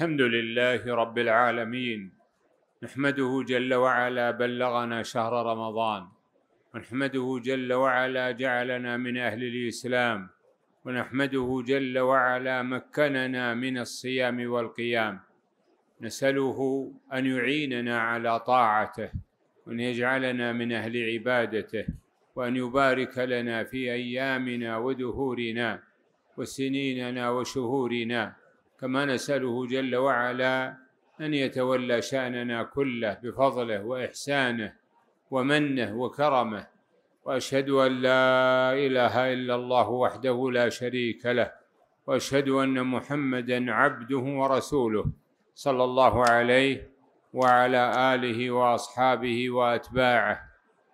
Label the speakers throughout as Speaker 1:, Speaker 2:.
Speaker 1: الحمد لله رب العالمين نحمده جل وعلا بلغنا شهر رمضان ونحمده جل وعلا جعلنا من اهل الاسلام ونحمده جل وعلا مكننا من الصيام والقيام نساله ان يعيننا على طاعته وان يجعلنا من اهل عبادته وان يبارك لنا في ايامنا ودهورنا وسنيننا وشهورنا كما نسأله جل وعلا أن يتولى شأننا كله بفضله وإحسانه ومنه وكرمه وأشهد أن لا إله إلا الله وحده لا شريك له وأشهد أن محمدا عبده ورسوله صلى الله عليه وعلى آله وأصحابه وأتباعه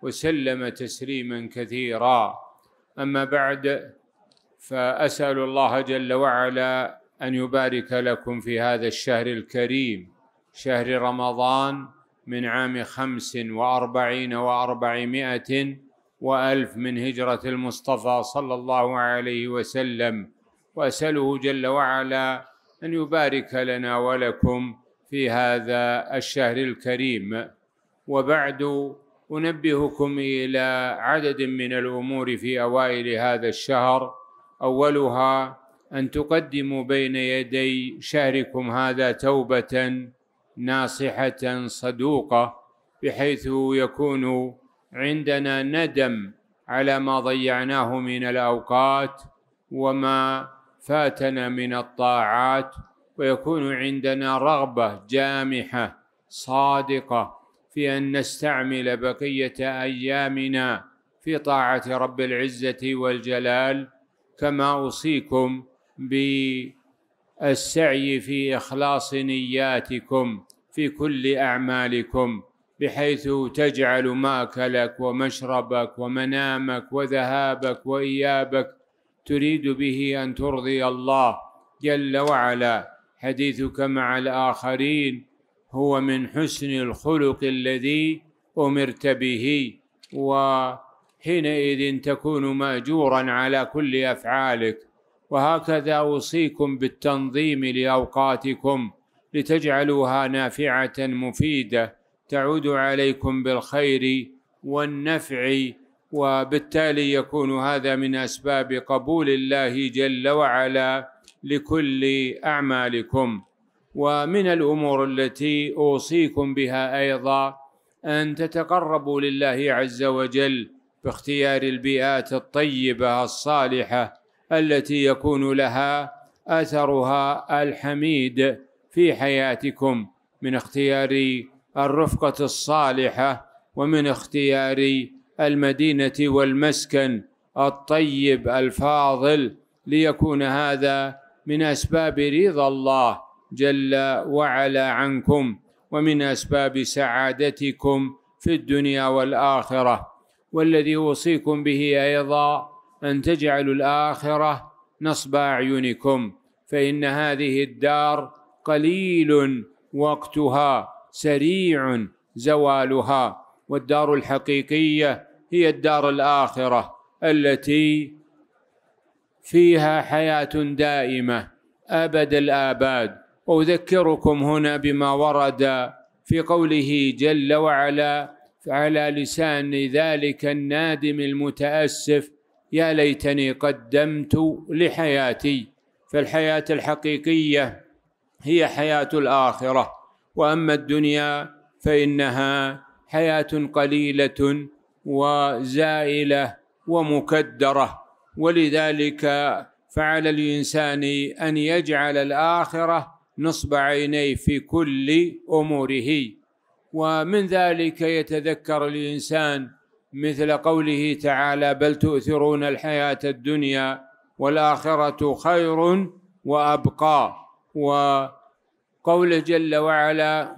Speaker 1: وسلم تسليما كثيرا أما بعد فأسأل الله جل وعلا ان يبارك لكم في هذا الشهر الكريم شهر رمضان من عام خمس واربعين واربعمائه والف من هجره المصطفى صلى الله عليه وسلم واساله جل وعلا ان يبارك لنا ولكم في هذا الشهر الكريم وبعد انبهكم الى عدد من الامور في اوائل هذا الشهر اولها أن تقدموا بين يدي شهركم هذا توبة ناصحة صدوقة بحيث يكون عندنا ندم على ما ضيعناه من الأوقات وما فاتنا من الطاعات ويكون عندنا رغبة جامحة صادقة في أن نستعمل بقية أيامنا في طاعة رب العزة والجلال كما أوصيكم بالسعي في اخلاص نياتكم في كل اعمالكم بحيث تجعل ماكلك ومشربك ومنامك وذهابك وايابك تريد به ان ترضي الله جل وعلا حديثك مع الاخرين هو من حسن الخلق الذي امرت به وحينئذ تكون ماجورا على كل افعالك وهكذا اوصيكم بالتنظيم لاوقاتكم لتجعلوها نافعه مفيده تعود عليكم بالخير والنفع وبالتالي يكون هذا من اسباب قبول الله جل وعلا لكل اعمالكم ومن الامور التي اوصيكم بها ايضا ان تتقربوا لله عز وجل باختيار البيئات الطيبه الصالحه التي يكون لها اثرها الحميد في حياتكم من اختيار الرفقه الصالحه ومن اختيار المدينه والمسكن الطيب الفاضل ليكون هذا من اسباب رضا الله جل وعلا عنكم ومن اسباب سعادتكم في الدنيا والاخره والذي اوصيكم به ايضا أن تجعلوا الآخرة نصب أعينكم فإن هذه الدار قليل وقتها سريع زوالها والدار الحقيقية هي الدار الآخرة التي فيها حياة دائمة أبد الآباد وأذكركم هنا بما ورد في قوله جل وعلا على لسان ذلك النادم المتأسف يا ليتني قدمت لحياتي فالحياه الحقيقيه هي حياه الاخره واما الدنيا فانها حياه قليله وزائله ومكدره ولذلك فعلى الانسان ان يجعل الاخره نصب عينيه في كل اموره ومن ذلك يتذكر الانسان مثل قوله تعالى بل تؤثرون الحياة الدنيا والآخرة خير وأبقى وقوله جل وعلا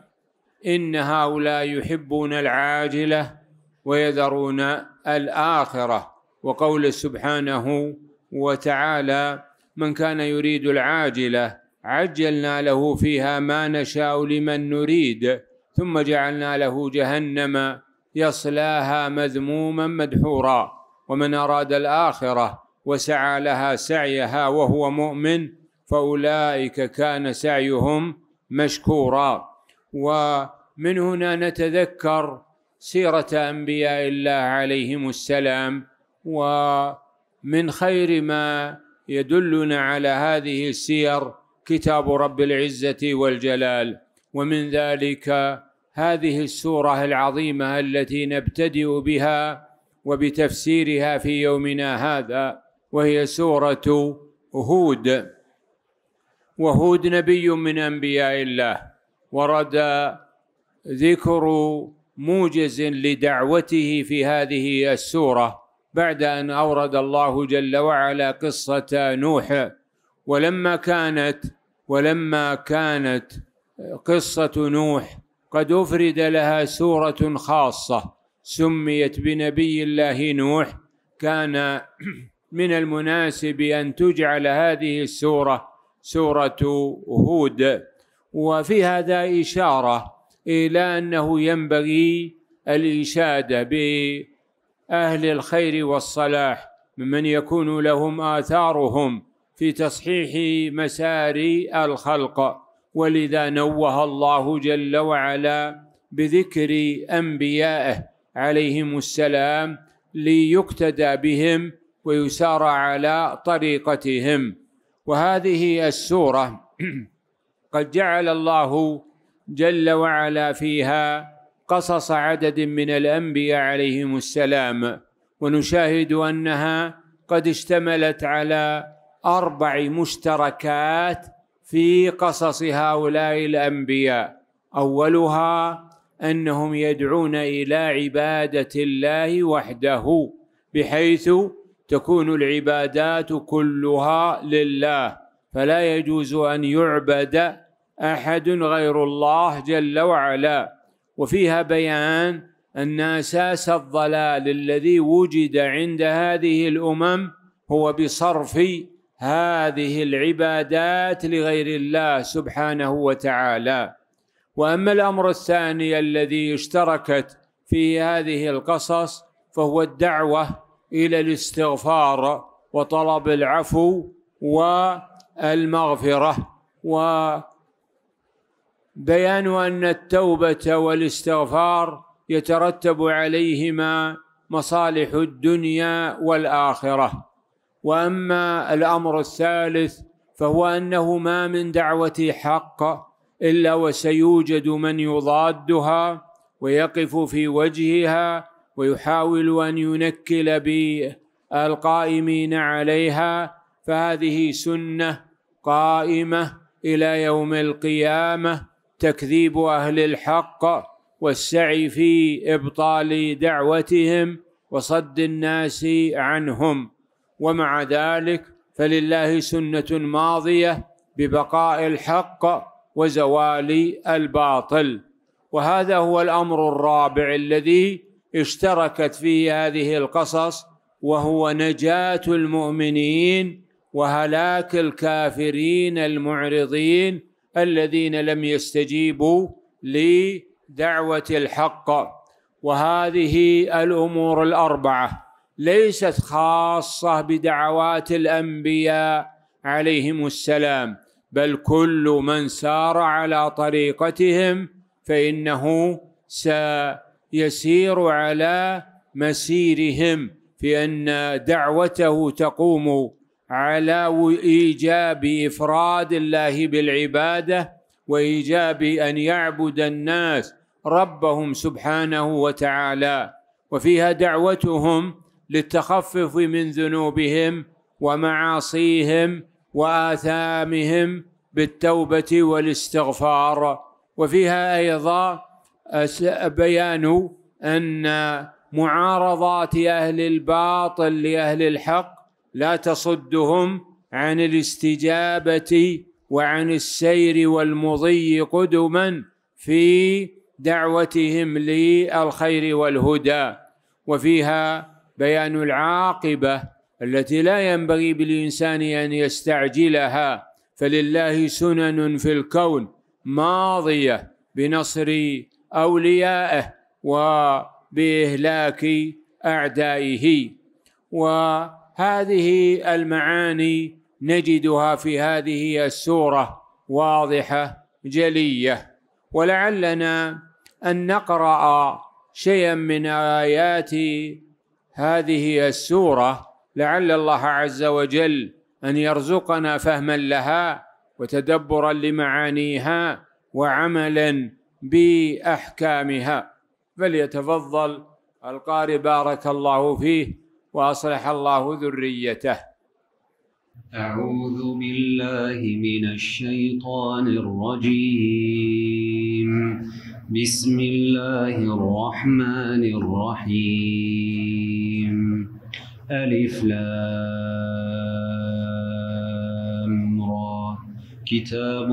Speaker 1: إن هؤلاء يحبون العاجلة ويذرون الآخرة وقوله سبحانه وتعالى من كان يريد العاجلة عجلنا له فيها ما نشاء لمن نريد ثم جعلنا له جهنم يصلاها مذموما مدحورا ومن أراد الآخرة وسعى لها سعيها وهو مؤمن فأولئك كان سعيهم مشكورا ومن هنا نتذكر سيرة أنبياء الله عليهم السلام ومن خير ما يدلنا على هذه السير كتاب رب العزة والجلال ومن ذلك هذه السوره العظيمه التي نبتدئ بها وبتفسيرها في يومنا هذا وهي سوره هود وهود نبي من انبياء الله ورد ذكر موجز لدعوته في هذه السوره بعد ان اورد الله جل وعلا قصه نوح ولما كانت ولما كانت قصه نوح قد أفرد لها سورة خاصة سميت بنبي الله نوح كان من المناسب أن تجعل هذه السورة سورة هود وفي هذا إشارة إلى أنه ينبغي الإشادة بأهل الخير والصلاح ممن يكون لهم آثارهم في تصحيح مسار الخلق ولذا نوه الله جل وعلا بذكر انبيائه عليهم السلام ليقتدى بهم ويسار على طريقتهم وهذه السوره قد جعل الله جل وعلا فيها قصص عدد من الانبياء عليهم السلام ونشاهد انها قد اشتملت على اربع مشتركات في قصص هؤلاء الانبياء اولها انهم يدعون الى عباده الله وحده بحيث تكون العبادات كلها لله فلا يجوز ان يعبد احد غير الله جل وعلا وفيها بيان ان اساس الضلال الذي وجد عند هذه الامم هو بصرف هذه العبادات لغير الله سبحانه وتعالى واما الامر الثاني الذي اشتركت في هذه القصص فهو الدعوه الى الاستغفار وطلب العفو والمغفره وبيان ان التوبه والاستغفار يترتب عليهما مصالح الدنيا والاخره واما الامر الثالث فهو انه ما من دعوه حق الا وسيوجد من يضادها ويقف في وجهها ويحاول ان ينكل بالقائمين عليها فهذه سنه قائمه الى يوم القيامه تكذيب اهل الحق والسعي في ابطال دعوتهم وصد الناس عنهم ومع ذلك فلله سنة ماضية ببقاء الحق وزوال الباطل وهذا هو الأمر الرابع الذي اشتركت فيه هذه القصص وهو نجاة المؤمنين وهلاك الكافرين المعرضين الذين لم يستجيبوا لدعوة الحق وهذه الأمور الأربعة ليست خاصه بدعوات الانبياء عليهم السلام بل كل من سار على طريقتهم فانه سيسير على مسيرهم في ان دعوته تقوم على ايجاب افراد الله بالعباده وايجاب ان يعبد الناس ربهم سبحانه وتعالى وفيها دعوتهم للتخفف من ذنوبهم ومعاصيهم واثامهم بالتوبه والاستغفار وفيها ايضا بيان ان معارضات اهل الباطل لاهل الحق لا تصدهم عن الاستجابه وعن السير والمضي قدما في دعوتهم للخير والهدى وفيها بيان العاقبه التي لا ينبغي بالانسان ان يستعجلها فلله سنن في الكون ماضيه بنصر اوليائه وباهلاك اعدائه وهذه المعاني نجدها في هذه السوره واضحه جليه ولعلنا ان نقرا شيئا من ايات هذه السوره لعل الله عز وجل ان يرزقنا فهما لها وتدبرا لمعانيها وعملا باحكامها فليتفضل القارئ بارك الله فيه واصلح الله ذريته
Speaker 2: أعوذ بالله من الشيطان الرجيم بسم الله الرحمن الرحيم ألف لام را كتاب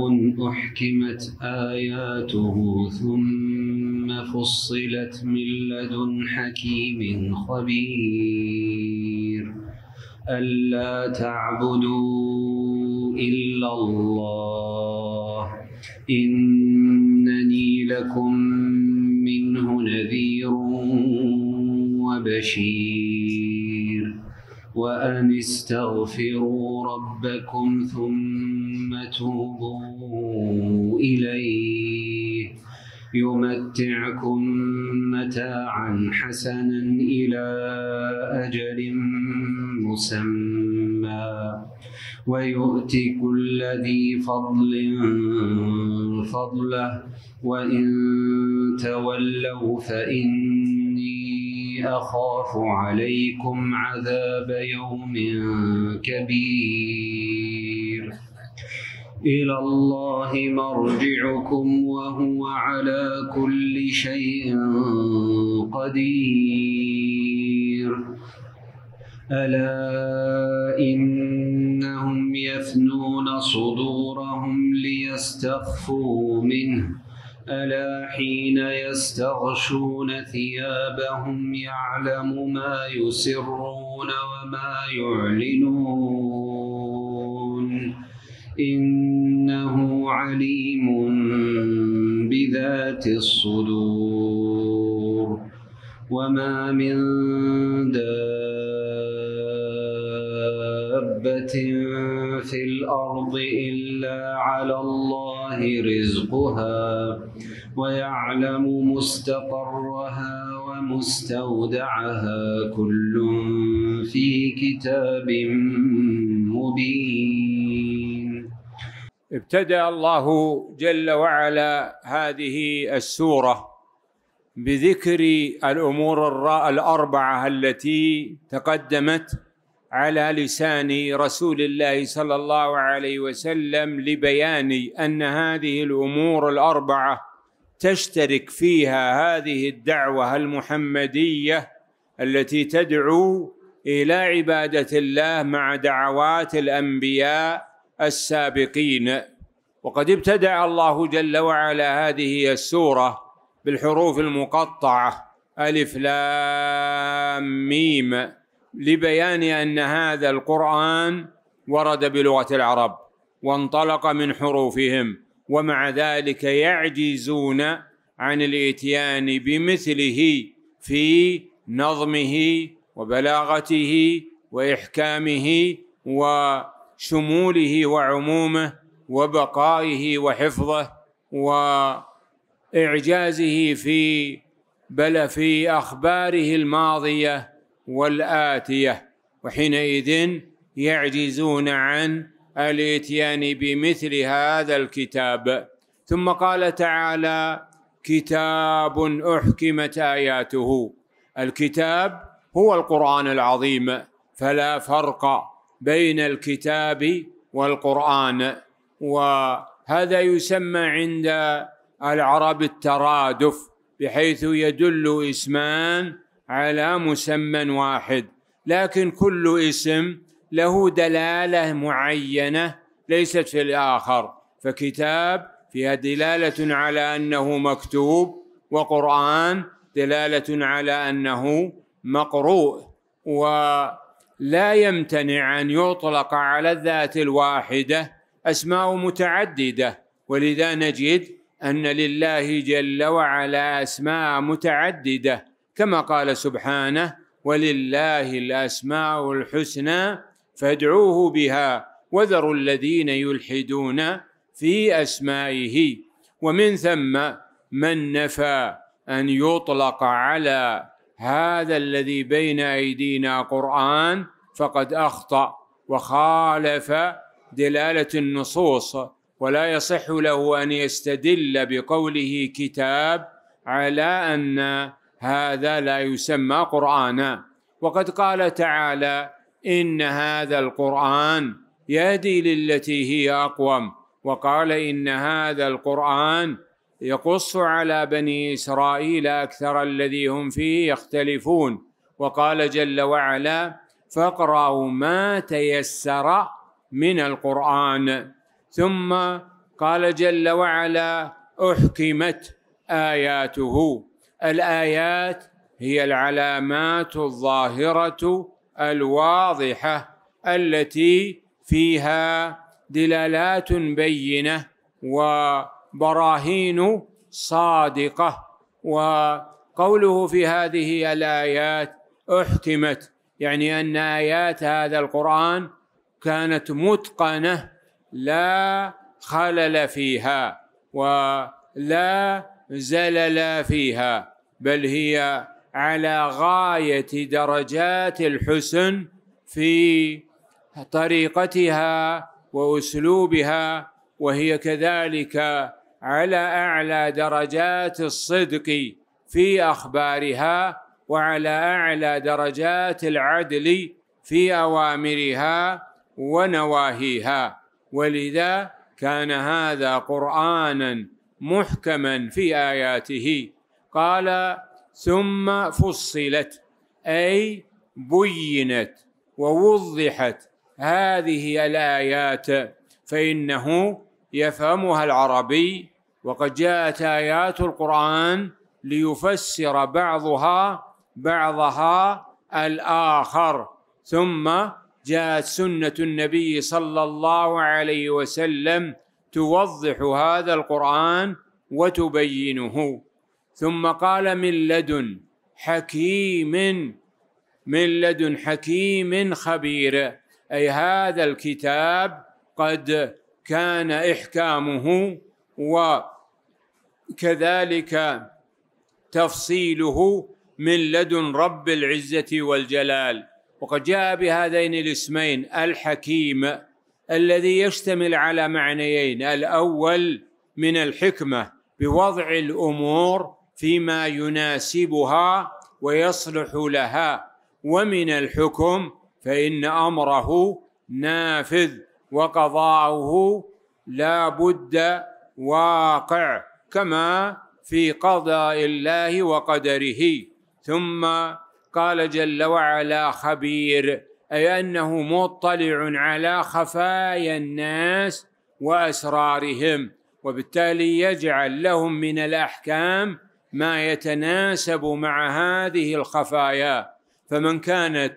Speaker 2: أحكمت آياته ثم فصلت من لدن حكيم خبير ألا تعبدوا إلا الله إنني لكم منه نذير وبشير وأن استغفروا ربكم ثم توبوا إليه يمتعكم متاعا حسنا إلى أجل مسمى ويؤتي كل ذي فضل فضله وإن تولوا فإني أخاف عليكم عذاب يوم كبير إلى الله مرجعكم وهو على كل شيء قدير ألا إنهم يفنون صدورهم ليستخفوا منه ألا حين يستغشون ثيابهم يعلم ما يسرون وما يعلنون إنه عليم بذات الصدور وما من دابة في الأرض إلا على الله الله رزقها ويعلم مستقرها ومستودعها كل في كتاب مبين ابتدا الله
Speaker 1: جل وعلا هذه السوره بذكر الامور الاربعه التي تقدمت على لسان رسول الله صلى الله عليه وسلم لبيان ان هذه الامور الاربعه تشترك فيها هذه الدعوه المحمديه التي تدعو الى عباده الله مع دعوات الانبياء السابقين وقد ابتدع الله جل وعلا هذه السوره بالحروف المقطعه الف لام ميم لبيان ان هذا القران ورد بلغه العرب وانطلق من حروفهم ومع ذلك يعجزون عن الاتيان بمثله في نظمه وبلاغته واحكامه وشموله وعمومه وبقائه وحفظه واعجازه في بل في اخباره الماضيه والآتية وحينئذ يعجزون عن الاتيان بمثل هذا الكتاب ثم قال تعالى كتاب احكمت اياته الكتاب هو القران العظيم فلا فرق بين الكتاب والقران وهذا يسمى عند العرب الترادف بحيث يدل اسمان على مسمى واحد لكن كل اسم له دلاله معينه ليست في الاخر فكتاب فيها دلاله على انه مكتوب وقران دلاله على انه مقروء ولا يمتنع ان يطلق على الذات الواحده اسماء متعدده ولذا نجد ان لله جل وعلا اسماء متعدده كما قال سبحانه ولله الاسماء الحسنى فادعوه بها وذروا الذين يلحدون في اسمائه ومن ثم من نفى ان يطلق على هذا الذي بين ايدينا قران فقد اخطا وخالف دلاله النصوص ولا يصح له ان يستدل بقوله كتاب على ان هذا لا يسمى قرانا وقد قال تعالى ان هذا القران يهدي للتي هي اقوم وقال ان هذا القران يقص على بني اسرائيل اكثر الذي هم فيه يختلفون وقال جل وعلا فاقرأوا ما تيسر من القرآن ثم قال جل وعلا أحكمت آياته الايات هي العلامات الظاهره الواضحه التي فيها دلالات بينه وبراهين صادقه وقوله في هذه الايات احكمت يعني ان ايات هذا القران كانت متقنه لا خلل فيها ولا زلل فيها بل هي على غايه درجات الحسن في طريقتها واسلوبها وهي كذلك على اعلى درجات الصدق في اخبارها وعلى اعلى درجات العدل في اوامرها ونواهيها ولذا كان هذا قرانا محكما في اياته قال ثم فصلت اي بينت ووضحت هذه الايات فانه يفهمها العربي وقد جاءت ايات القران ليفسر بعضها بعضها الاخر ثم جاءت سنه النبي صلى الله عليه وسلم توضح هذا القرآن وتبينه ثم قال من لدن حكيم من لدن حكيم خبير أي هذا الكتاب قد كان إحكامه وكذلك تفصيله من لدن رب العزة والجلال وقد جاء بهذين الاسمين الحكيم الذي يشتمل على معنيين الاول من الحكمه بوضع الامور فيما يناسبها ويصلح لها ومن الحكم فان امره نافذ وقضاؤه لا بد واقع كما في قضاء الله وقدره ثم قال جل وعلا خبير اي انه مطلع على خفايا الناس واسرارهم وبالتالي يجعل لهم من الاحكام ما يتناسب مع هذه الخفايا فمن كانت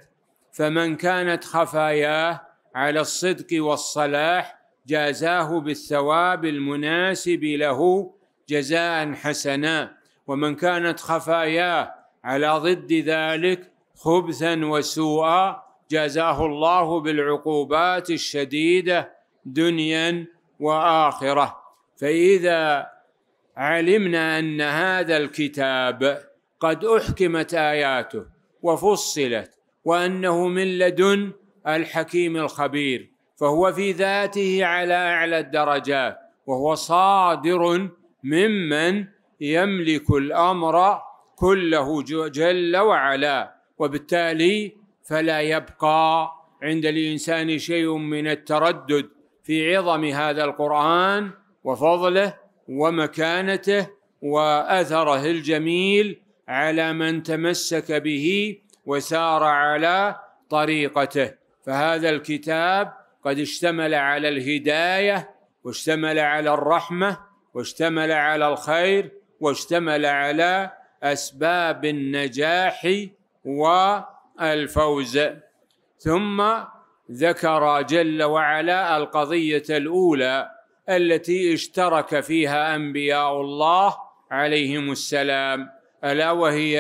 Speaker 1: فمن كانت خفاياه على الصدق والصلاح جازاه بالثواب المناسب له جزاء حسنا ومن كانت خفاياه على ضد ذلك خبثا وسوءا جازاه الله بالعقوبات الشديده دنيا واخره فاذا علمنا ان هذا الكتاب قد احكمت اياته وفصلت وانه من لدن الحكيم الخبير فهو في ذاته على اعلى الدرجات وهو صادر ممن يملك الامر كله جل وعلا وبالتالي فلا يبقى عند الانسان شيء من التردد في عظم هذا القران وفضله ومكانته واثره الجميل على من تمسك به وسار على طريقته فهذا الكتاب قد اشتمل على الهدايه واشتمل على الرحمه واشتمل على الخير واشتمل على اسباب النجاح و الفوز ثم ذكر جل وعلا القضيه الاولى التي اشترك فيها انبياء الله عليهم السلام الا وهي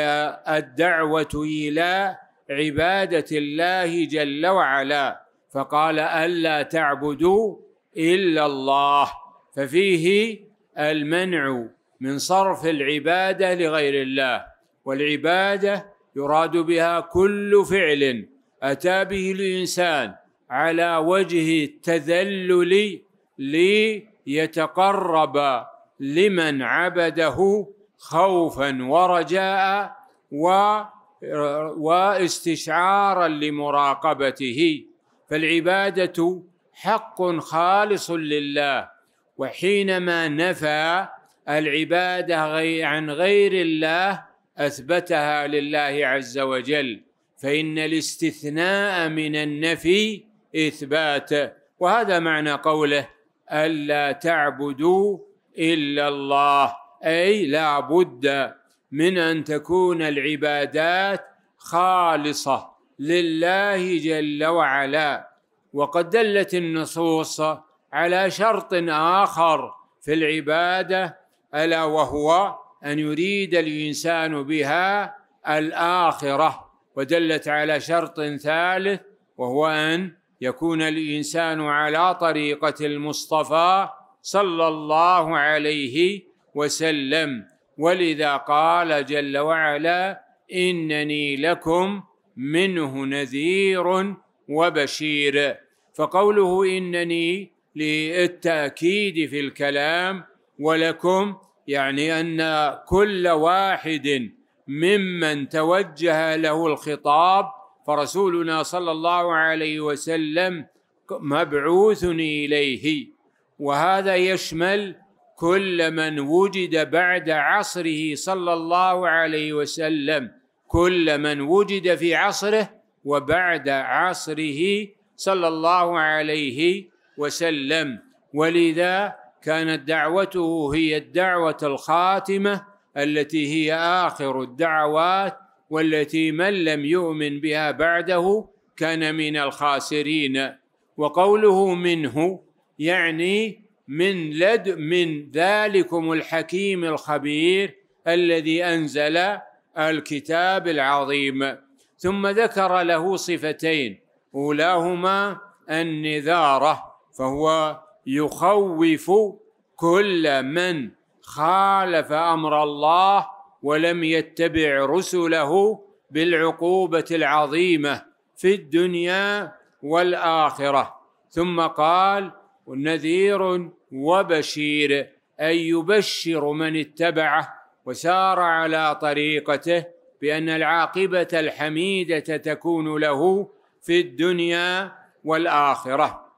Speaker 1: الدعوه الى عباده الله جل وعلا فقال الا تعبدوا الا الله ففيه المنع من صرف العباده لغير الله والعباده يراد بها كل فعل أتى به الإنسان على وجه التذلل ليتقرب لمن عبده خوفا ورجاء و واستشعارا لمراقبته فالعباده حق خالص لله وحينما نفى العباده عن غير الله اثبتها لله عز وجل فان الاستثناء من النفي اثبات وهذا معنى قوله الا تعبدوا الا الله اي لا بد من ان تكون العبادات خالصه لله جل وعلا وقد دلت النصوص على شرط اخر في العباده الا وهو أن يريد الإنسان بها الآخرة ودلت على شرط ثالث وهو أن يكون الإنسان على طريقة المصطفى صلى الله عليه وسلم ولذا قال جل وعلا إنني لكم منه نذير وبشير فقوله إنني للتأكيد في الكلام ولكم يعني ان كل واحد ممن توجه له الخطاب فرسولنا صلى الله عليه وسلم مبعوث اليه وهذا يشمل كل من وجد بعد عصره صلى الله عليه وسلم كل من وجد في عصره وبعد عصره صلى الله عليه وسلم ولذا كانت دعوته هي الدعوه الخاتمه التي هي اخر الدعوات والتي من لم يؤمن بها بعده كان من الخاسرين وقوله منه يعني من لد من ذلكم الحكيم الخبير الذي انزل الكتاب العظيم ثم ذكر له صفتين اولاهما النذاره فهو يخوف كل من خالف امر الله ولم يتبع رسله بالعقوبه العظيمه في الدنيا والاخره ثم قال نذير وبشير اي يبشر من اتبعه وسار على طريقته بان العاقبه الحميده تكون له في الدنيا والاخره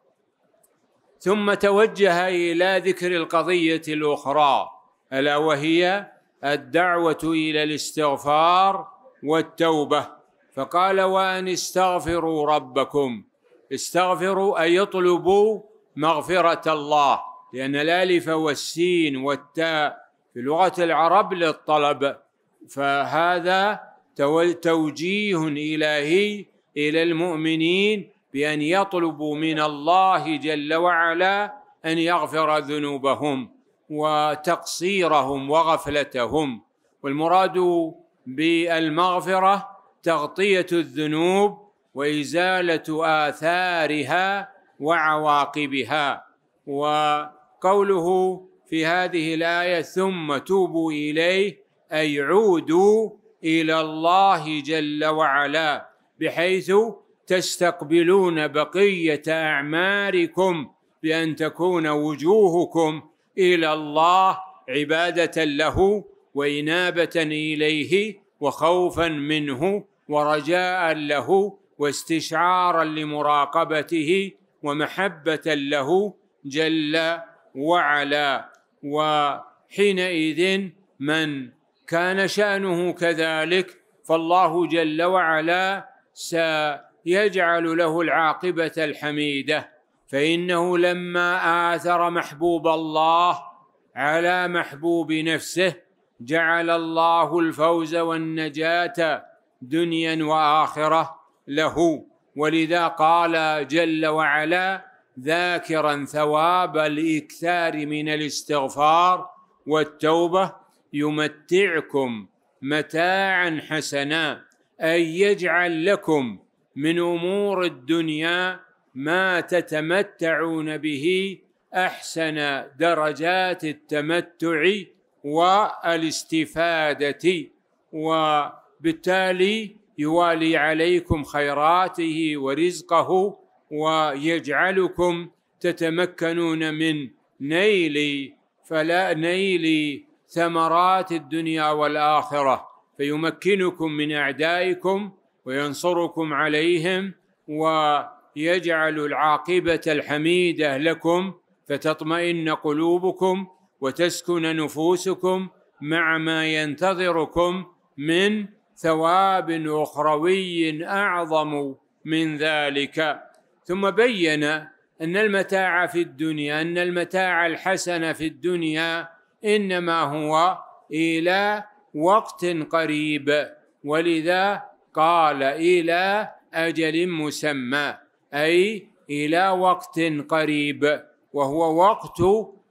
Speaker 1: ثم توجه الى ذكر القضيه الاخرى الا وهي الدعوه الى الاستغفار والتوبه فقال وان استغفروا ربكم استغفروا اي اطلبوا مغفره الله لان الالف والسين والتاء في لغه العرب للطلب فهذا توجيه الهي الى المؤمنين بان يطلبوا من الله جل وعلا ان يغفر ذنوبهم وتقصيرهم وغفلتهم والمراد بالمغفره تغطيه الذنوب وازاله اثارها وعواقبها وقوله في هذه الايه ثم توبوا اليه اي عودوا الى الله جل وعلا بحيث تستقبلون بقيه اعماركم بان تكون وجوهكم الى الله عباده له وانابه اليه وخوفا منه ورجاء له واستشعارا لمراقبته ومحبه له جل وعلا وحينئذ من كان شانه كذلك فالله جل وعلا سيكون يجعل له العاقبه الحميده فانه لما اثر محبوب الله على محبوب نفسه جعل الله الفوز والنجاه دنيا واخره له ولذا قال جل وعلا ذاكرا ثواب الاكثار من الاستغفار والتوبه يمتعكم متاعا حسنا اي يجعل لكم من امور الدنيا ما تتمتعون به احسن درجات التمتع والاستفاده وبالتالي يوالي عليكم خيراته ورزقه ويجعلكم تتمكنون من نيل فلا نيل ثمرات الدنيا والاخره فيمكنكم من اعدائكم وينصركم عليهم ويجعل العاقبة الحميدة لكم فتطمئن قلوبكم وتسكن نفوسكم مع ما ينتظركم من ثواب اخروي اعظم من ذلك ثم بين ان المتاع في الدنيا ان المتاع الحسن في الدنيا انما هو الى وقت قريب ولذا قال إلى أجل مسمى أي إلى وقت قريب وهو وقت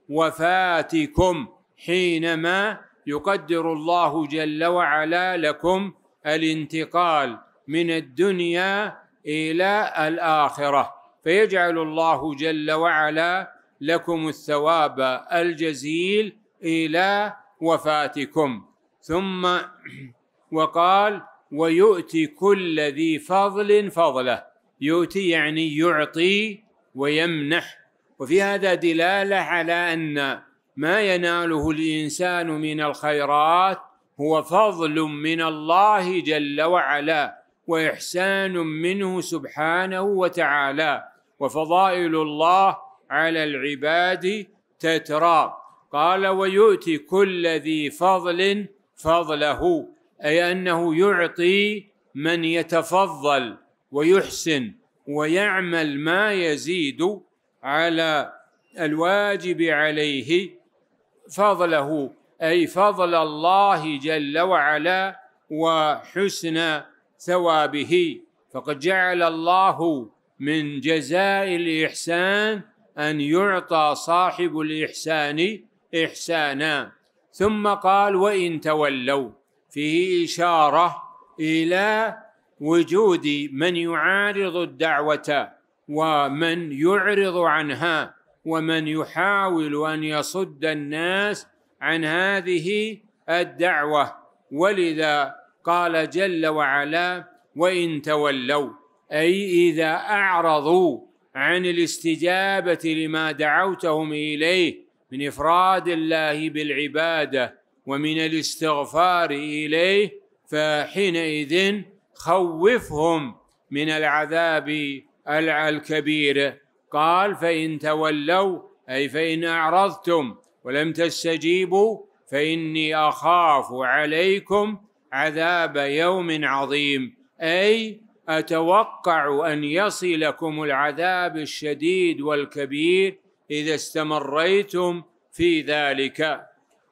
Speaker 1: وفاتكم حينما يقدر الله جل وعلا لكم الانتقال من الدنيا إلى الآخرة فيجعل الله جل وعلا لكم الثواب الجزيل إلى وفاتكم ثم وقال ويؤتي كل ذي فضل فضله يؤتي يعني يعطي ويمنح وفي هذا دلاله على ان ما يناله الانسان من الخيرات هو فضل من الله جل وعلا واحسان منه سبحانه وتعالى وفضائل الله على العباد تترى قال ويؤتي كل ذي فضل فضله اي انه يعطي من يتفضل ويحسن ويعمل ما يزيد على الواجب عليه فضله اي فضل الله جل وعلا وحسن ثوابه فقد جعل الله من جزاء الاحسان ان يعطى صاحب الاحسان احسانا ثم قال وان تولوا فيه إشارة إلى وجود من يعارض الدعوة ومن يعرض عنها ومن يحاول أن يصد الناس عن هذه الدعوة ولذا قال جل وعلا وإن تولوا أي إذا أعرضوا عن الاستجابة لما دعوتهم إليه من إفراد الله بالعبادة ومن الاستغفار إليه فحينئذ خوفهم من العذاب الكبير قال فإن تولوا أي فإن أعرضتم ولم تستجيبوا فإني أخاف عليكم عذاب يوم عظيم أي أتوقع أن يصلكم العذاب الشديد والكبير إذا استمريتم في ذلك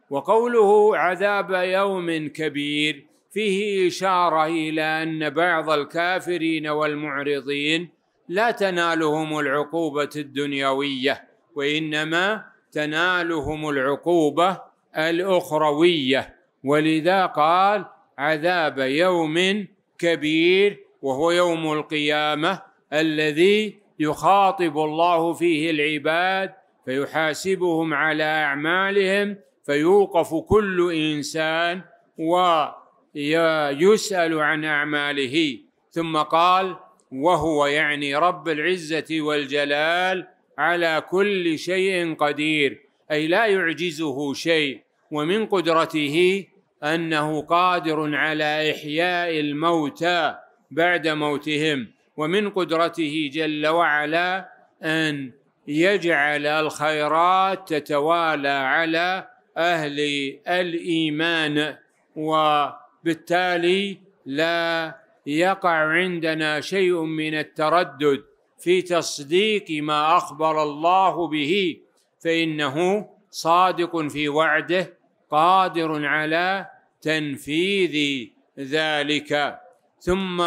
Speaker 1: وقوله عذاب يوم كبير فيه إشارة إلى أن بعض الكافرين والمعرضين لا تنالهم العقوبة الدنيوية وإنما تنالهم العقوبة الأخروية ولذا قال عذاب يوم كبير وهو يوم القيامة الذي يخاطب الله فيه العباد فيحاسبهم على أعمالهم فيوقف كل انسان ويسال عن اعماله ثم قال وهو يعني رب العزه والجلال على كل شيء قدير اي لا يعجزه شيء ومن قدرته انه قادر على احياء الموتى بعد موتهم ومن قدرته جل وعلا ان يجعل الخيرات تتوالى على اهل الايمان وبالتالي لا يقع عندنا شيء من التردد في تصديق ما اخبر الله به فانه صادق في وعده قادر على تنفيذ ذلك ثم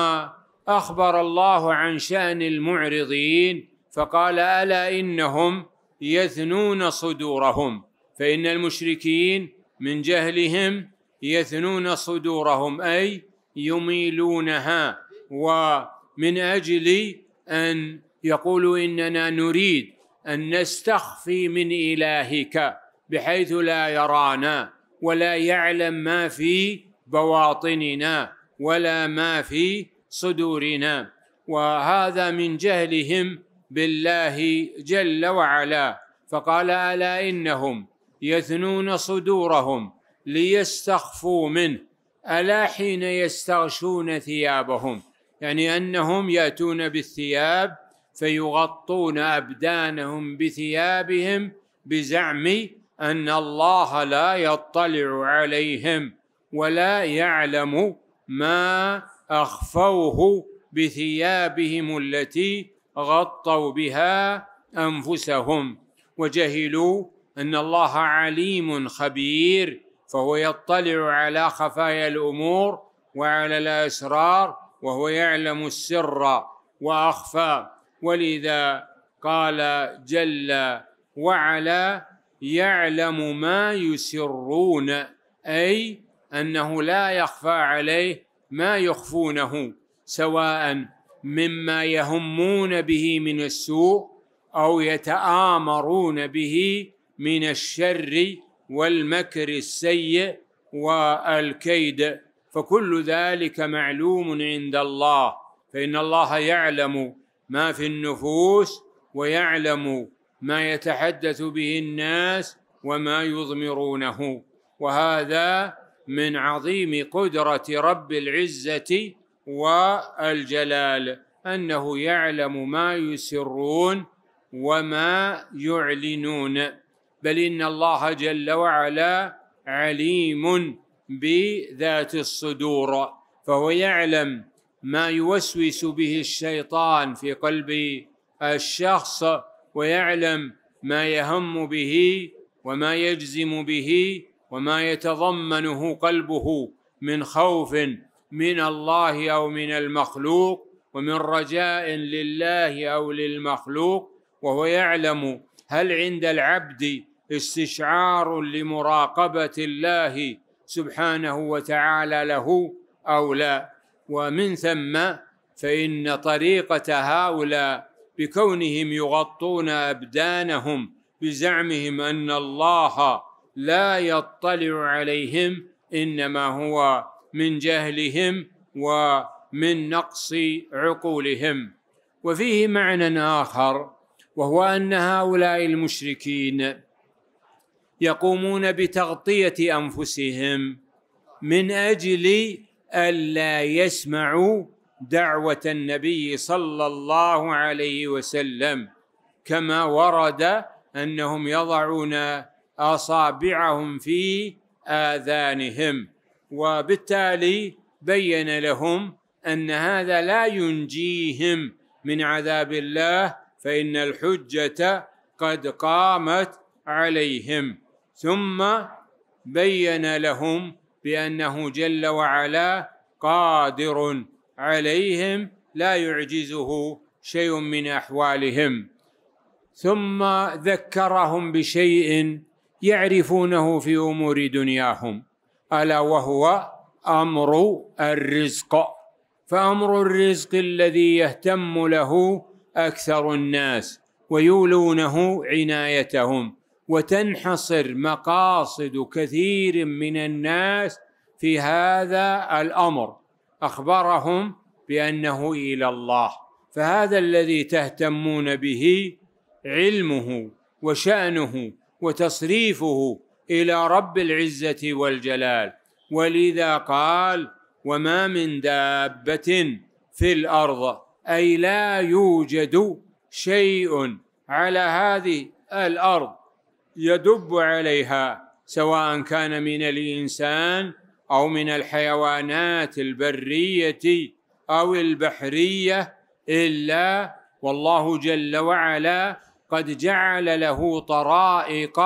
Speaker 1: اخبر الله عن شان المعرضين فقال الا انهم يثنون صدورهم فإن المشركين من جهلهم يثنون صدورهم أي يميلونها ومن أجل أن يقولوا إننا نريد أن نستخفي من إلهك بحيث لا يرانا ولا يعلم ما في بواطننا ولا ما في صدورنا وهذا من جهلهم بالله جل وعلا فقال الا انهم يثنون صدورهم ليستخفوا منه الا حين يستغشون ثيابهم يعني انهم ياتون بالثياب فيغطون ابدانهم بثيابهم بزعم ان الله لا يطلع عليهم ولا يعلم ما اخفوه بثيابهم التي غطوا بها انفسهم وجهلوا ان الله عليم خبير فهو يطلع على خفايا الامور وعلى الاسرار وهو يعلم السر واخفى ولذا قال جل وعلا يعلم ما يسرون اي انه لا يخفى عليه ما يخفونه سواء مما يهمون به من السوء او يتامرون به من الشر والمكر السيء والكيد فكل ذلك معلوم عند الله فإن الله يعلم ما في النفوس ويعلم ما يتحدث به الناس وما يضمرونه وهذا من عظيم قدرة رب العزة والجلال أنه يعلم ما يسرون وما يعلنون بل ان الله جل وعلا عليم بذات الصدور فهو يعلم ما يوسوس به الشيطان في قلب الشخص ويعلم ما يهم به وما يجزم به وما يتضمنه قلبه من خوف من الله او من المخلوق ومن رجاء لله او للمخلوق وهو يعلم هل عند العبد استشعار لمراقبه الله سبحانه وتعالى له او لا ومن ثم فان طريقه هؤلاء بكونهم يغطون ابدانهم بزعمهم ان الله لا يطلع عليهم انما هو من جهلهم ومن نقص عقولهم وفيه معنى اخر وهو ان هؤلاء المشركين يقومون بتغطيه انفسهم من اجل الا يسمعوا دعوه النبي صلى الله عليه وسلم كما ورد انهم يضعون اصابعهم في اذانهم وبالتالي بين لهم ان هذا لا ينجيهم من عذاب الله فان الحجه قد قامت عليهم ثم بين لهم بانه جل وعلا قادر عليهم لا يعجزه شيء من احوالهم ثم ذكرهم بشيء يعرفونه في امور دنياهم الا وهو امر الرزق فامر الرزق الذي يهتم له اكثر الناس ويولونه عنايتهم وتنحصر مقاصد كثير من الناس في هذا الامر اخبرهم بانه الى الله فهذا الذي تهتمون به علمه وشانه وتصريفه الى رب العزه والجلال ولذا قال وما من دابه في الارض اي لا يوجد شيء على هذه الارض يدب عليها سواء كان من الانسان او من الحيوانات البريه او البحريه الا والله جل وعلا قد جعل له طرائق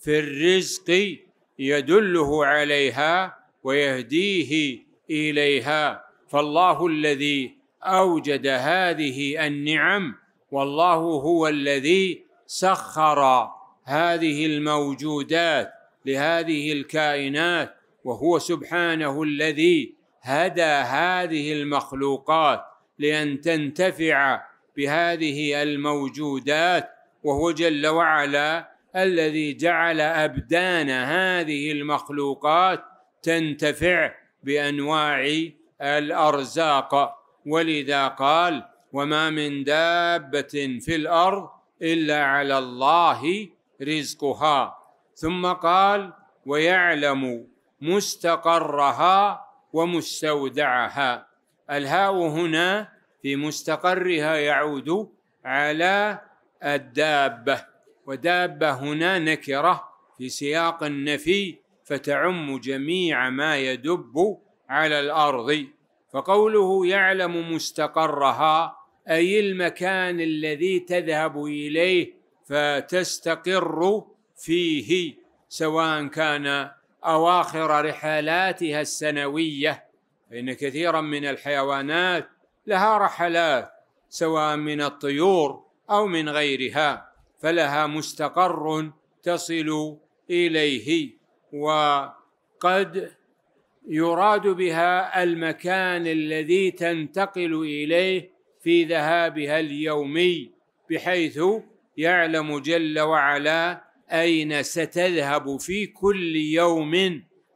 Speaker 1: في الرزق يدله عليها ويهديه اليها فالله الذي اوجد هذه النعم والله هو الذي سخر هذه الموجودات لهذه الكائنات وهو سبحانه الذي هدى هذه المخلوقات لان تنتفع بهذه الموجودات وهو جل وعلا الذي جعل ابدان هذه المخلوقات تنتفع بانواع الارزاق ولذا قال وما من دابه في الارض الا على الله رزقها ثم قال ويعلم مستقرها ومستودعها الهاء هنا في مستقرها يعود على الدابه ودابه هنا نكره في سياق النفي فتعم جميع ما يدب على الارض فقوله يعلم مستقرها اي المكان الذي تذهب اليه فتستقر فيه سواء كان اواخر رحلاتها السنويه فان كثيرا من الحيوانات لها رحلات سواء من الطيور او من غيرها فلها مستقر تصل اليه وقد يراد بها المكان الذي تنتقل اليه في ذهابها اليومي بحيث يعلم جل وعلا اين ستذهب في كل يوم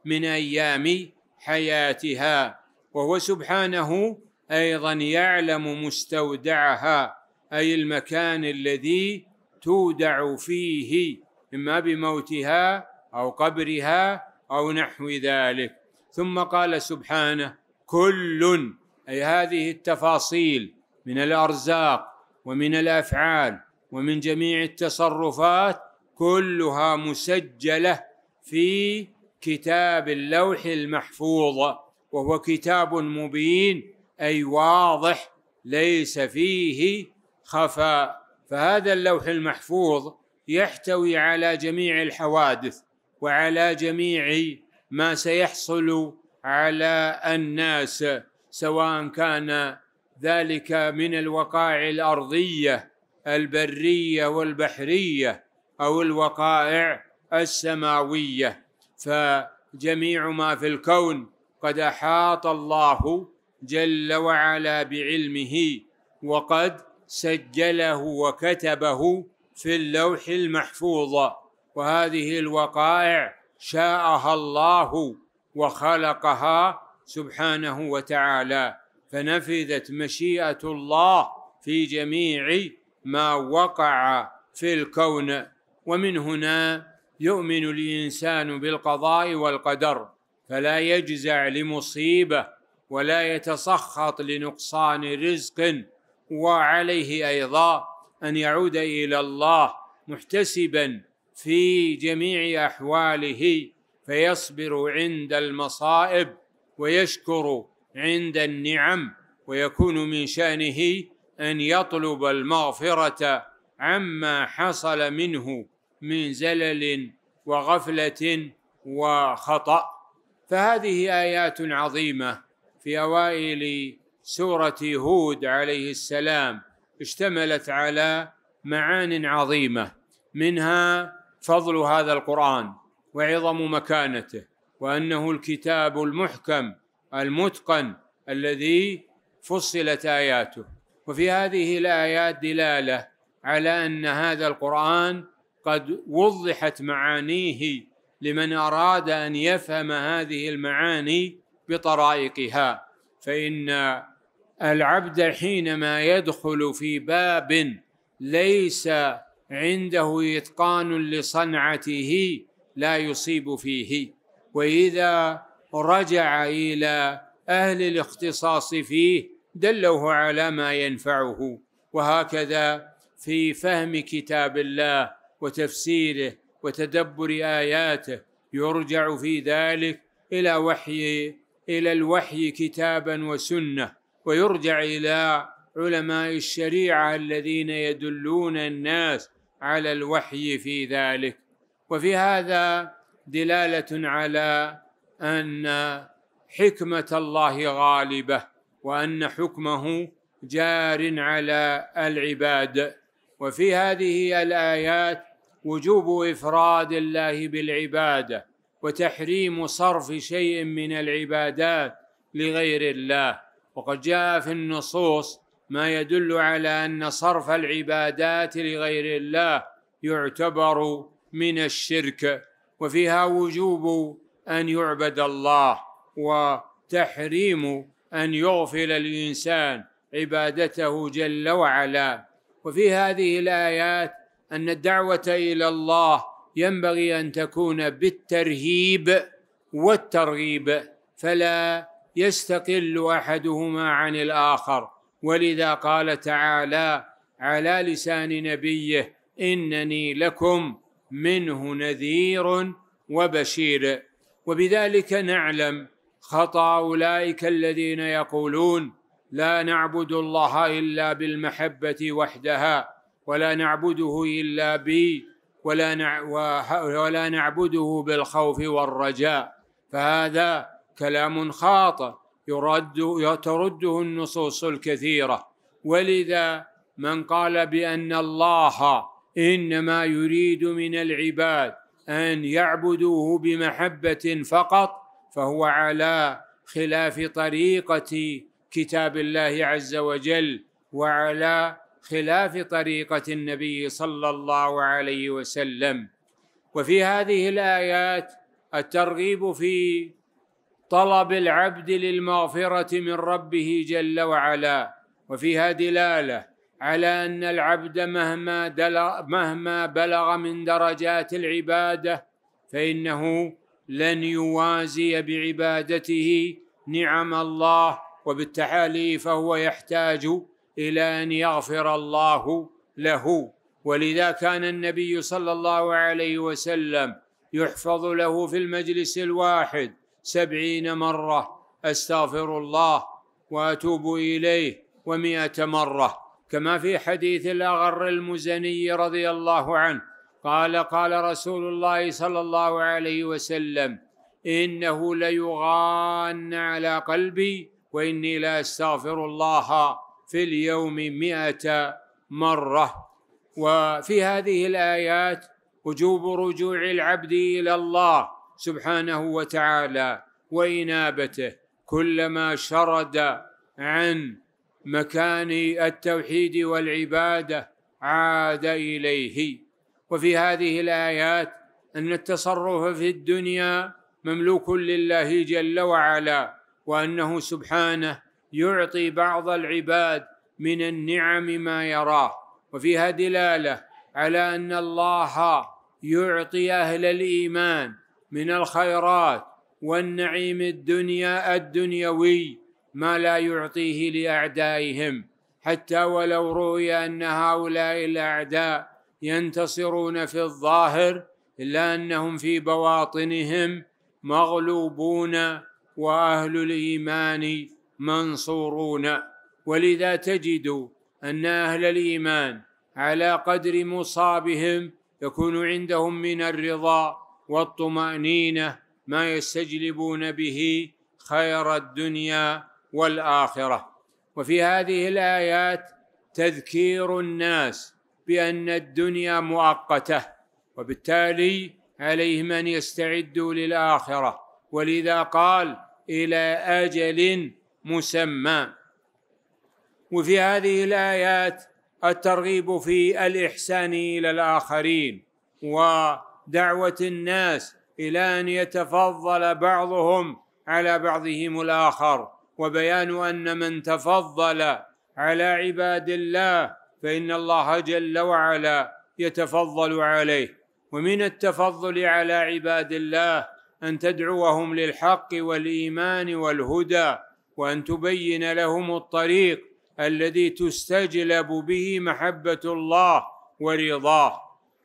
Speaker 1: من ايام حياتها وهو سبحانه ايضا يعلم مستودعها اي المكان الذي تودع فيه اما بموتها او قبرها او نحو ذلك ثم قال سبحانه كل اي هذه التفاصيل من الارزاق ومن الافعال ومن جميع التصرفات كلها مسجله في كتاب اللوح المحفوظ وهو كتاب مبين اي واضح ليس فيه خفاء فهذا اللوح المحفوظ يحتوي على جميع الحوادث وعلى جميع ما سيحصل على الناس سواء كان ذلك من الوقائع الارضيه البريه والبحريه او الوقائع السماويه فجميع ما في الكون قد احاط الله جل وعلا بعلمه وقد سجله وكتبه في اللوح المحفوظ وهذه الوقائع شاءها الله وخلقها سبحانه وتعالى فنفذت مشيئه الله في جميع ما وقع في الكون ومن هنا يؤمن الانسان بالقضاء والقدر فلا يجزع لمصيبه ولا يتسخط لنقصان رزق وعليه ايضا ان يعود الى الله محتسبا في جميع احواله فيصبر عند المصائب ويشكر عند النعم ويكون من شانه ان يطلب المغفره عما حصل منه من زلل وغفله وخطا فهذه ايات عظيمه في اوائل سوره هود عليه السلام اشتملت على معان عظيمه منها فضل هذا القران وعظم مكانته وانه الكتاب المحكم المتقن الذي فصلت اياته وفي هذه الآيات دلالة على أن هذا القرآن قد وضحت معانيه لمن أراد أن يفهم هذه المعاني بطرائقها فإن العبد حينما يدخل في باب ليس عنده إتقان لصنعته لا يصيب فيه وإذا رجع إلى أهل الاختصاص فيه دلوه على ما ينفعه وهكذا في فهم كتاب الله وتفسيره وتدبر اياته يرجع في ذلك الى وحي الى الوحي كتابا وسنه ويرجع الى علماء الشريعه الذين يدلون الناس على الوحي في ذلك وفي هذا دلاله على ان حكمه الله غالبه وان حكمه جار على العباد وفي هذه الايات وجوب افراد الله بالعباده وتحريم صرف شيء من العبادات لغير الله وقد جاء في النصوص ما يدل على ان صرف العبادات لغير الله يعتبر من الشرك وفيها وجوب ان يعبد الله وتحريم أن يغفل الإنسان عبادته جل وعلا وفي هذه الآيات أن الدعوة إلى الله ينبغي أن تكون بالترهيب والترغيب فلا يستقل أحدهما عن الآخر ولذا قال تعالى على لسان نبيه إنني لكم منه نذير وبشير وبذلك نعلم خطا اولئك الذين يقولون لا نعبد الله الا بالمحبه وحدها ولا نعبده الا بي ولا ولا نعبده بالخوف والرجاء فهذا كلام خاطئ يرد ترده النصوص الكثيره ولذا من قال بان الله انما يريد من العباد ان يعبدوه بمحبه فقط فهو على خلاف طريقة كتاب الله عز وجل وعلى خلاف طريقة النبي صلى الله عليه وسلم وفي هذه الآيات الترغيب في طلب العبد للمغفرة من ربه جل وعلا وفيها دلالة على أن العبد مهما, مهما بلغ من درجات العبادة فإنه لن يوازي بعبادته نعم الله وبالتعالي فهو يحتاج الى ان يغفر الله له ولذا كان النبي صلى الله عليه وسلم يحفظ له في المجلس الواحد سبعين مره استغفر الله واتوب اليه ومئة مره كما في حديث الاغر المزني رضي الله عنه قال قال رسول الله صلى الله عليه وسلم انه ليغان على قلبي واني لاستغفر الله في اليوم مئة مره وفي هذه الايات وجوب رجوع العبد الى الله سبحانه وتعالى وانابته كلما شرد عن مكان التوحيد والعباده عاد اليه وفي هذه الآيات أن التصرف في الدنيا مملوك لله جل وعلا وأنه سبحانه يعطي بعض العباد من النعم ما يراه وفيها دلاله على ان الله يعطي اهل الايمان من الخيرات والنعيم الدنيا الدنيوي ما لا يعطيه لاعدائهم حتى ولو روي ان هؤلاء الاعداء ينتصرون في الظاهر الا انهم في بواطنهم مغلوبون واهل الايمان منصورون ولذا تجد ان اهل الايمان على قدر مصابهم يكون عندهم من الرضا والطمانينه ما يستجلبون به خير الدنيا والاخره وفي هذه الايات تذكير الناس بان الدنيا مؤقته وبالتالي عليهم ان يستعدوا للاخره ولذا قال الى اجل مسمى وفي هذه الايات الترغيب في الاحسان الى الاخرين ودعوه الناس الى ان يتفضل بعضهم على بعضهم الاخر وبيان ان من تفضل على عباد الله فإن الله جل وعلا يتفضل عليه ومن التفضل على عباد الله أن تدعوهم للحق والإيمان والهدى وأن تبين لهم الطريق الذي تستجلب به محبة الله ورضاه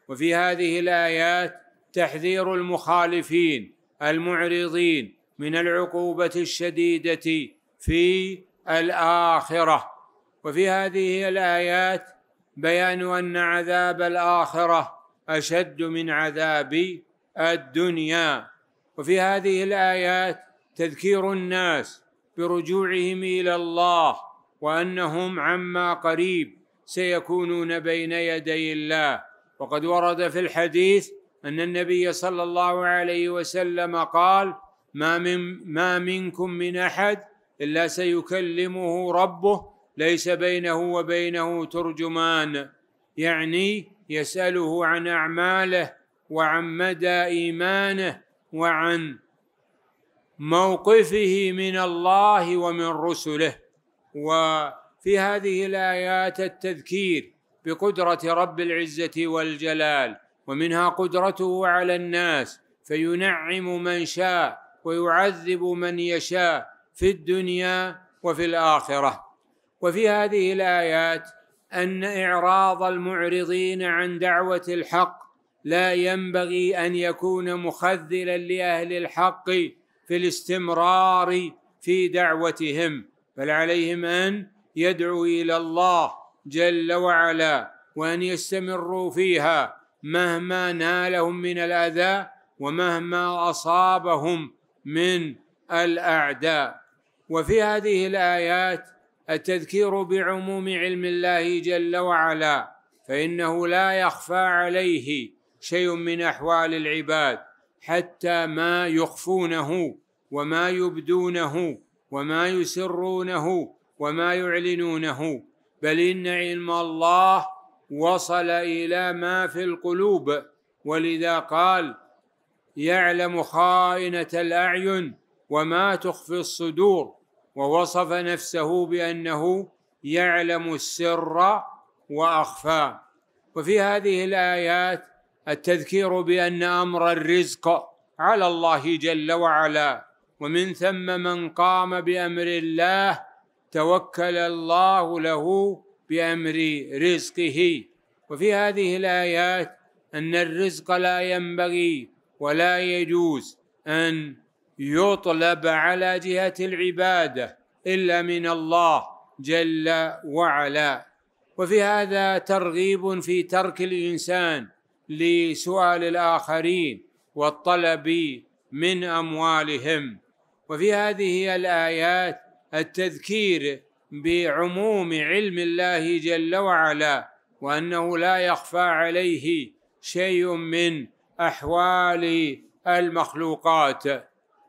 Speaker 1: وفي هذه الآيات تحذير المخالفين المعرضين من العقوبة الشديدة في الآخرة وفي هذه الآيات بيان أن عذاب الآخرة أشد من عذاب الدنيا وفي هذه الآيات تذكير الناس برجوعهم إلى الله وأنهم عما قريب سيكونون بين يدي الله وقد ورد في الحديث أن النبي صلى الله عليه وسلم قال ما من ما منكم من أحد إلا سيكلمه ربه ليس بينه وبينه ترجمان يعني يساله عن اعماله وعن مدى ايمانه وعن موقفه من الله ومن رسله وفي هذه الايات التذكير بقدره رب العزه والجلال ومنها قدرته على الناس فينعم من شاء ويعذب من يشاء في الدنيا وفي الاخره وفي هذه الآيات أن إعراض المعرضين عن دعوة الحق لا ينبغي أن يكون مخذلا لأهل الحق في الاستمرار في دعوتهم بل عليهم أن يدعوا إلى الله جل وعلا وأن يستمروا فيها مهما نالهم من الأذى ومهما أصابهم من الأعداء وفي هذه الآيات التذكير بعموم علم الله جل وعلا فانه لا يخفى عليه شيء من احوال العباد حتى ما يخفونه وما يبدونه وما يسرونه وما يعلنونه بل ان علم الله وصل الى ما في القلوب ولذا قال يعلم خائنه الاعين وما تخفي الصدور ووصف نفسه بأنه يعلم السر وأخفى وفي هذه الآيات التذكير بأن أمر الرزق على الله جل وعلا ومن ثم من قام بأمر الله توكل الله له بأمر رزقه وفي هذه الآيات أن الرزق لا ينبغي ولا يجوز أن يطلب على جهة العبادة إلا من الله جل وعلا وفي هذا ترغيب في ترك الإنسان لسؤال الآخرين والطلب من أموالهم وفي هذه الآيات التذكير بعموم علم الله جل وعلا وأنه لا يخفى عليه شيء من أحوال المخلوقات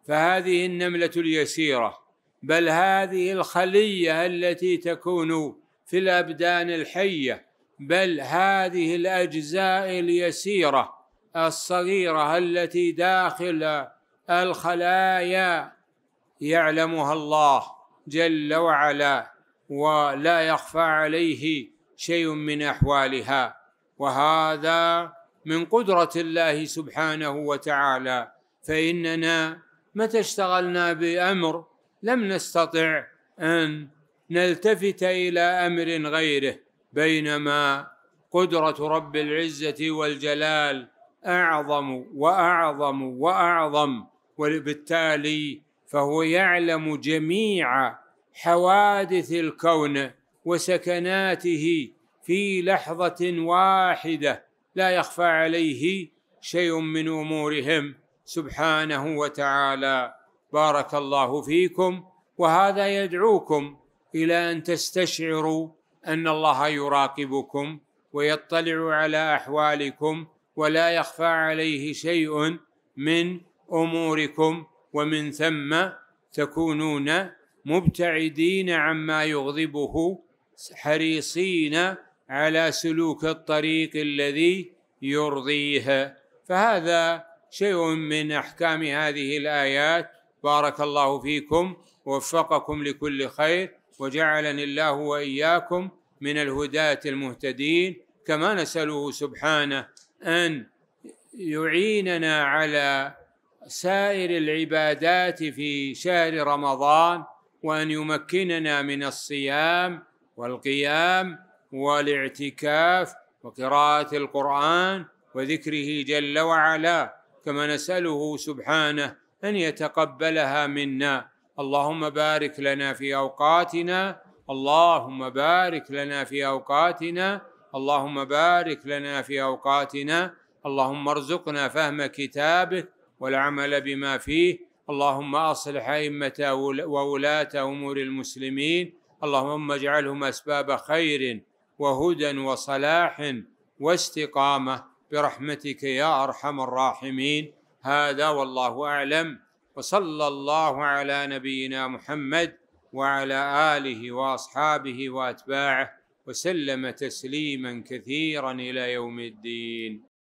Speaker 1: فهذه النمله اليسيره بل هذه الخليه التي تكون في الابدان الحيه بل هذه الاجزاء اليسيره الصغيره التي داخل الخلايا يعلمها الله جل وعلا ولا يخفى عليه شيء من احوالها وهذا من قدره الله سبحانه وتعالى فاننا متى اشتغلنا بأمر لم نستطع أن نلتفت إلى أمر غيره بينما قدرة رب العزة والجلال أعظم وأعظم وأعظم وبالتالي فهو يعلم جميع حوادث الكون وسكناته في لحظة واحدة لا يخفى عليه شيء من أمورهم سبحانه وتعالى بارك الله فيكم وهذا يدعوكم الى ان تستشعروا ان الله يراقبكم ويطلع على احوالكم ولا يخفى عليه شيء من اموركم ومن ثم تكونون مبتعدين عما يغضبه حريصين على سلوك الطريق الذي يرضيه فهذا شيء من احكام هذه الايات بارك الله فيكم ووفقكم لكل خير وجعلني الله واياكم من الهداة المهتدين كما نساله سبحانه ان يعيننا على سائر العبادات في شهر رمضان وان يمكننا من الصيام والقيام والاعتكاف وقراءه القران وذكره جل وعلا كما نساله سبحانه ان يتقبلها منا اللهم بارك لنا في اوقاتنا اللهم بارك لنا في اوقاتنا اللهم بارك لنا في اوقاتنا اللهم ارزقنا فهم كتابك والعمل بما فيه اللهم اصلح ائمه وولاه امور المسلمين اللهم اجعلهم اسباب خير وهدى وصلاح واستقامه برحمتك يا ارحم الراحمين هذا والله اعلم وصلى الله على نبينا محمد وعلى اله واصحابه واتباعه وسلم تسليما كثيرا الى يوم الدين